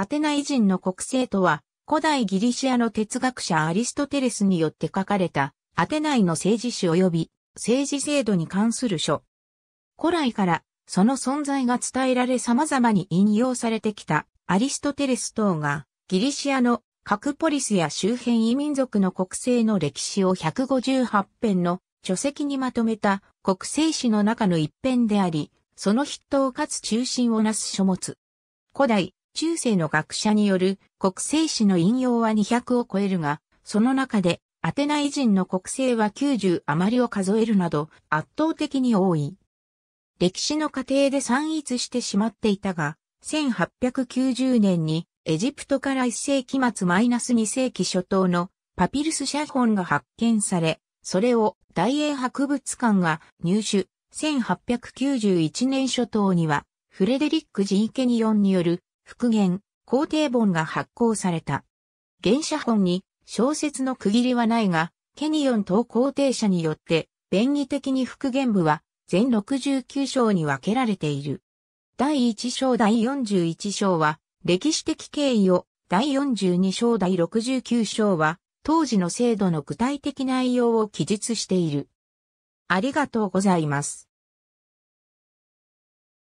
アテナイ人の国政とは、古代ギリシアの哲学者アリストテレスによって書かれた、アテナイの政治史及び政治制度に関する書。古来からその存在が伝えられ様々に引用されてきたアリストテレス等がギリシアの各ポリスや周辺異民族の国政の歴史を158編の書籍にまとめた国政史の中の一編であり、その筆頭かつ中心をなす書物。古代中世の学者による国政史の引用は200を超えるが、その中でアテナイ人の国政は90余りを数えるなど圧倒的に多い。歴史の過程で散逸してしまっていたが、1890年にエジプトから1世紀末マイナス2世紀初頭のパピルス写本が発見され、それを大英博物館が入手、1891年初頭にはフレデリック・ジーケニオンによる復元、工程本が発行された。原写本に小説の区切りはないが、ケニオン等皇帝者によって、便宜的に復元部は全69章に分けられている。第1章第41章は、歴史的経緯を、第42章第69章は、当時の制度の具体的内容を記述している。ありがとうございます。